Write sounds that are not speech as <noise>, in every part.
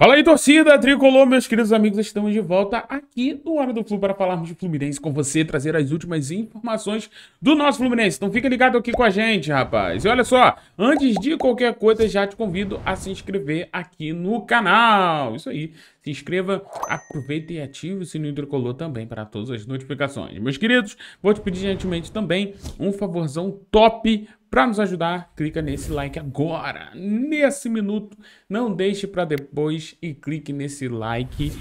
Fala aí, torcida tricolor, meus queridos amigos, estamos de volta aqui no Hora do clube para falarmos de Fluminense com você, trazer as últimas informações do nosso Fluminense. Então fica ligado aqui com a gente, rapaz. E olha só, antes de qualquer coisa, já te convido a se inscrever aqui no canal. Isso aí se inscreva, aproveita e ative o sininho tricolor também para todas as notificações. Meus queridos, vou te pedir gentilmente também um favorzão top para nos ajudar, clica nesse like agora, nesse minuto. Não deixe para depois e clique nesse like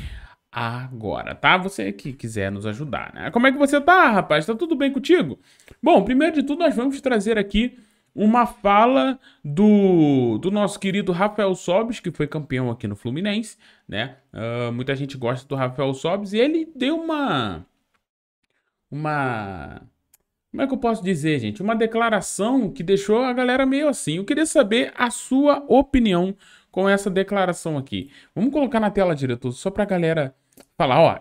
agora, tá? Você que quiser nos ajudar, né? Como é que você tá, rapaz? Tá tudo bem contigo? Bom, primeiro de tudo, nós vamos trazer aqui uma fala do, do nosso querido Rafael Sobis, que foi campeão aqui no Fluminense, né? Uh, muita gente gosta do Rafael Sobis e ele deu uma. Uma. Como é que eu posso dizer, gente? Uma declaração que deixou a galera meio assim. Eu queria saber a sua opinião com essa declaração aqui. Vamos colocar na tela, diretor, só para a galera falar, ó,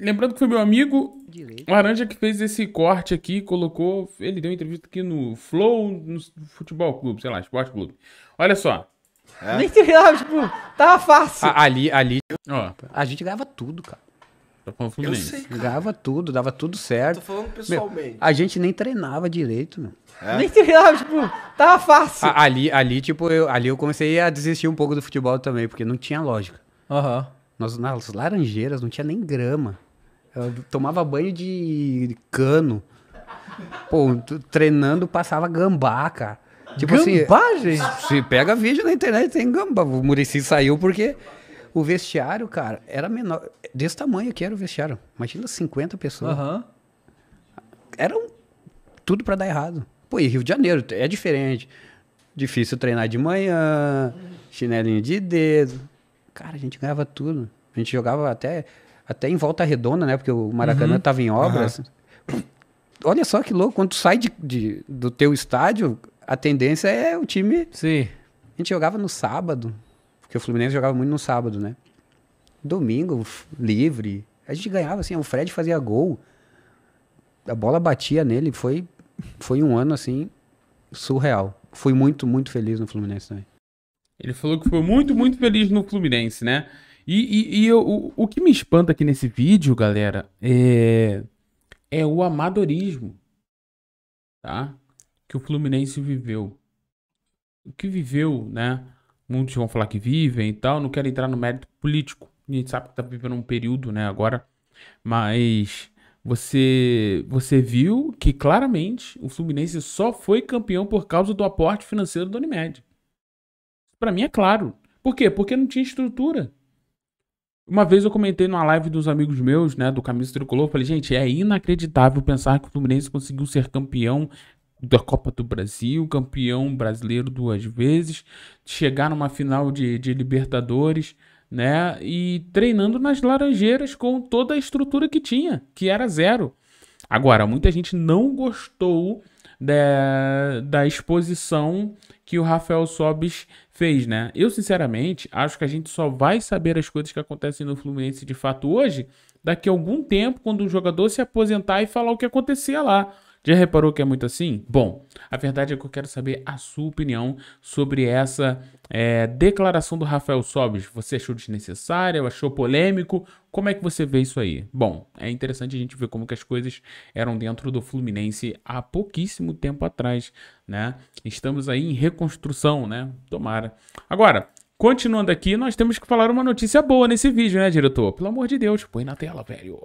Lembrando que foi meu amigo Laranja que fez esse corte aqui, colocou. Ele deu entrevista aqui no Flow, no Futebol Clube, sei lá, Esporte Clube. Olha só. É. Nem que tipo, tava tá fácil. A, ali, ali. Ó. A gente gravava tudo, cara. Tá falando Eu sei, cara. Grava tudo, dava tudo certo. Tô falando pessoalmente. Meu, a gente nem treinava direito, meu. É. <laughs> Nem treinava, tipo, tava tá fácil. A, ali, ali, tipo, eu, ali eu comecei a desistir um pouco do futebol também, porque não tinha lógica. Aham. Uhum. Nós, nas laranjeiras não tinha nem grama. tomava banho de cano. Pô, treinando passava gambá, cara. Tipo assim, gambá, assim, gente? Se pega vídeo na internet, tem gambá. O Murici saiu porque o vestiário, cara, era menor. Desse tamanho que era o vestiário. Imagina 50 pessoas. Uhum. Era um, tudo para dar errado. Pô, e Rio de Janeiro é diferente. Difícil treinar de manhã, chinelinho de dedo. Cara, a gente ganhava tudo. A gente jogava até, até em volta redonda, né? Porque o Maracanã uhum. tava em obras. Uhum. <clears throat> Olha só que louco, quando tu sai de, de, do teu estádio, a tendência é o time. Sim. A gente jogava no sábado, porque o Fluminense jogava muito no sábado, né? Domingo, livre. A gente ganhava, assim, o Fred fazia gol. A bola batia nele, foi, foi um ano, assim, surreal. Fui muito, muito feliz no Fluminense também. Ele falou que foi muito, muito feliz no Fluminense, né? E, e, e eu, o, o que me espanta aqui nesse vídeo, galera, é, é o amadorismo, tá? Que o Fluminense viveu. O que viveu, né? Muitos vão falar que vivem e tal, não quero entrar no mérito político. A gente sabe que tá vivendo um período, né, agora. Mas você, você viu que claramente o Fluminense só foi campeão por causa do aporte financeiro do Unimed. Para mim é claro. Por quê? Porque não tinha estrutura. Uma vez eu comentei numa live dos amigos meus, né, do Camisa Tricolor, falei, gente, é inacreditável pensar que o Fluminense conseguiu ser campeão da Copa do Brasil, campeão brasileiro duas vezes, chegar numa final de, de Libertadores, né, e treinando nas Laranjeiras com toda a estrutura que tinha, que era zero. Agora, muita gente não gostou da, da exposição que o Rafael Sobis fez, né? Eu, sinceramente, acho que a gente só vai saber as coisas que acontecem no Fluminense de fato hoje daqui a algum tempo, quando o jogador se aposentar e falar o que acontecia lá. Já reparou que é muito assim? Bom, a verdade é que eu quero saber a sua opinião sobre essa é, declaração do Rafael Sobis. Você achou desnecessária? Achou polêmico? Como é que você vê isso aí? Bom, é interessante a gente ver como que as coisas eram dentro do Fluminense há pouquíssimo tempo atrás, né? Estamos aí em reconstrução, né? Tomara. Agora, Continuando aqui, nós temos que falar uma notícia boa nesse vídeo, né, diretor? Pelo amor de Deus, põe na tela, velho.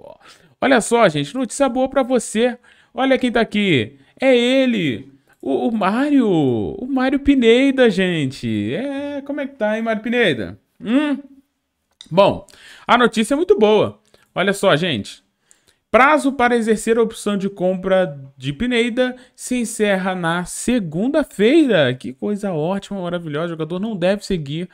Olha só, gente, notícia boa para você Olha quem tá aqui. É ele. O, o Mário. O Mário Pineda, gente. É, como é que tá, hein, Mário Pineda? Hum? Bom, a notícia é muito boa. Olha só, gente. Prazo para exercer a opção de compra de Pineda se encerra na segunda-feira. Que coisa ótima, maravilhosa. O jogador não deve seguir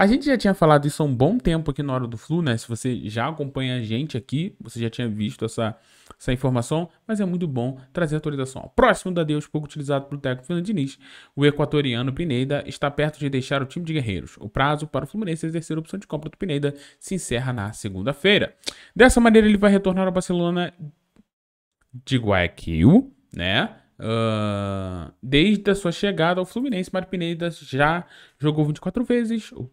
a gente já tinha falado isso há um bom tempo aqui na Hora do Flu, né? Se você já acompanha a gente aqui, você já tinha visto essa, essa informação, mas é muito bom trazer a atualização. Próximo da Deus, pouco utilizado pelo técnico Fernando Diniz, o equatoriano Pineda está perto de deixar o time de guerreiros. O prazo para o Fluminense exercer a opção de compra do Pineda se encerra na segunda-feira. Dessa maneira, ele vai retornar ao Barcelona de Guayaquil, né? Uh, desde a sua chegada ao Fluminense, Mário Pineda já jogou 24 vezes, o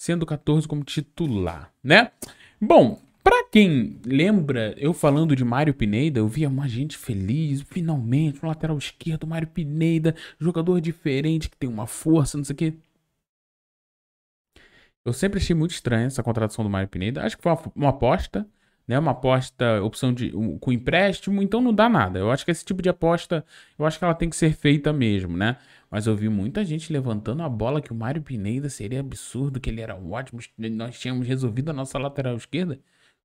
sendo 14 como titular, né? Bom, para quem lembra, eu falando de Mário Pineda, eu via uma gente feliz, finalmente, um lateral esquerdo, Mário Pineda, jogador diferente, que tem uma força, não sei o quê. Eu sempre achei muito estranha essa contratação do Mário Pineda. Acho que foi uma, uma aposta, né? Uma aposta, opção de um, com empréstimo, então não dá nada. Eu acho que esse tipo de aposta, eu acho que ela tem que ser feita mesmo, né? Mas eu vi muita gente levantando a bola que o Mário Pineda seria absurdo, que ele era ótimo, nós tínhamos resolvido a nossa lateral esquerda.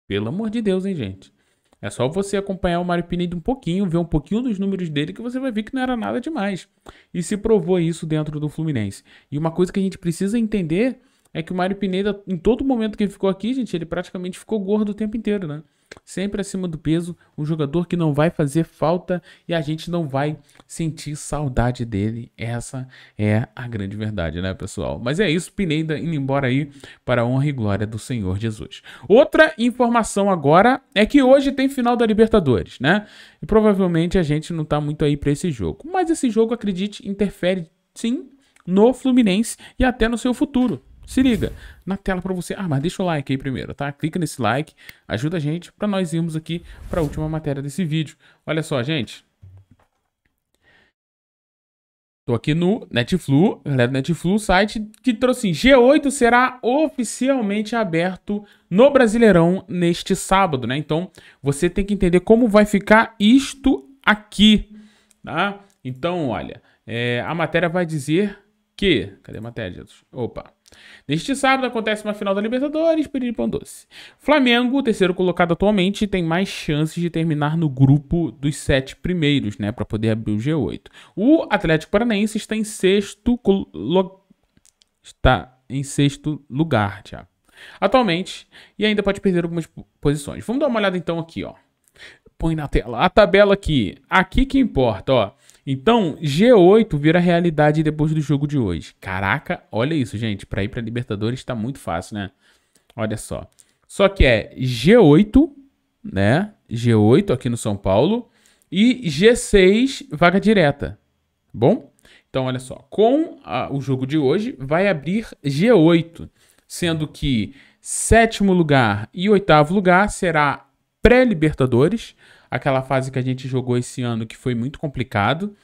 Pelo amor de Deus, hein, gente? É só você acompanhar o Mário Pineda um pouquinho, ver um pouquinho dos números dele, que você vai ver que não era nada demais. E se provou isso dentro do Fluminense. E uma coisa que a gente precisa entender é que o Mário Pineda, em todo momento que ele ficou aqui, gente, ele praticamente ficou gordo o tempo inteiro, né? sempre acima do peso, um jogador que não vai fazer falta e a gente não vai sentir saudade dele. Essa é a grande verdade, né, pessoal? Mas é isso, Pineda indo embora aí para a honra e glória do Senhor Jesus. Outra informação agora é que hoje tem final da Libertadores, né? E provavelmente a gente não tá muito aí para esse jogo. Mas esse jogo, acredite, interfere sim no Fluminense e até no seu futuro. Se liga, na tela para você. Ah, mas deixa o like aí primeiro, tá? Clica nesse like, ajuda a gente para nós irmos aqui para a última matéria desse vídeo. Olha só, gente. Tô aqui no Netflu, galera do Netflu, site que trouxe assim, G8 será oficialmente aberto no Brasileirão neste sábado, né? Então, você tem que entender como vai ficar isto aqui, tá? Então, olha, é, a matéria vai dizer que... Cadê a matéria, Jesus? Opa. Neste sábado acontece uma final da Libertadores, de pão doce. Flamengo, terceiro colocado atualmente, tem mais chances de terminar no grupo dos sete primeiros, né, para poder abrir o G8. O Atlético Paranaense está em sexto está em sexto lugar, Thiago. Atualmente, e ainda pode perder algumas posições. Vamos dar uma olhada então aqui, ó. Põe na tela a tabela aqui. Aqui que importa, ó. Então, G8 vira realidade depois do jogo de hoje. Caraca, olha isso, gente. Para ir para Libertadores está muito fácil, né? Olha só. Só que é G8, né? G8 aqui no São Paulo e G6 vaga direta. Bom? Então, olha só. Com a, o jogo de hoje, vai abrir G8, sendo que sétimo lugar e oitavo lugar será pré-Libertadores aquela fase que a gente jogou esse ano que foi muito complicado.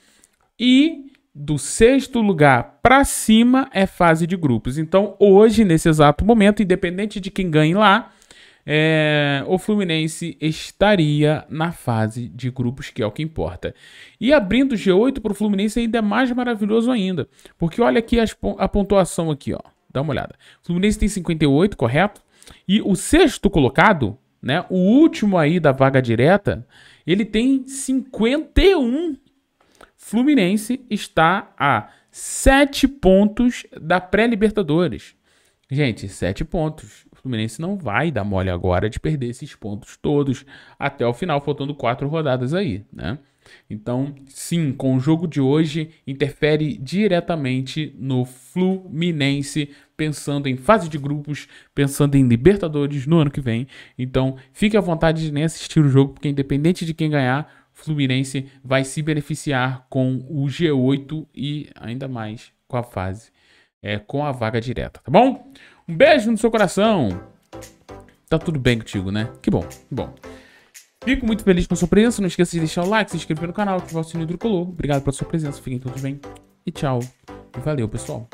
E do sexto lugar para cima é fase de grupos. Então, hoje, nesse exato momento, independente de quem ganhe lá, é, o Fluminense estaria na fase de grupos, que é o que importa. E abrindo o G8 para o Fluminense ainda é mais maravilhoso ainda. Porque olha aqui as, a pontuação aqui, ó. Dá uma olhada. O Fluminense tem 58, correto? E o sexto colocado né? O último aí da vaga direta, ele tem 51. Fluminense está a 7 pontos da pré-Libertadores. Gente, 7 pontos. O Fluminense não vai dar mole agora de perder esses pontos todos até o final, faltando quatro rodadas aí, né? Então, sim, com o jogo de hoje, interfere diretamente no Fluminense pensando em fase de grupos, pensando em Libertadores no ano que vem. Então, fique à vontade de nem assistir o jogo, porque independente de quem ganhar, Fluminense vai se beneficiar com o G8 e ainda mais com a fase, é, com a vaga direta, tá bom? Um beijo no seu coração. Tá tudo bem contigo, né? Que bom, que bom. Fico muito feliz com a sua presença. Não esqueça de deixar o like, se inscrever no canal, ativar o sininho do color. Obrigado pela sua presença. Fiquem todos bem. E tchau. E valeu, pessoal.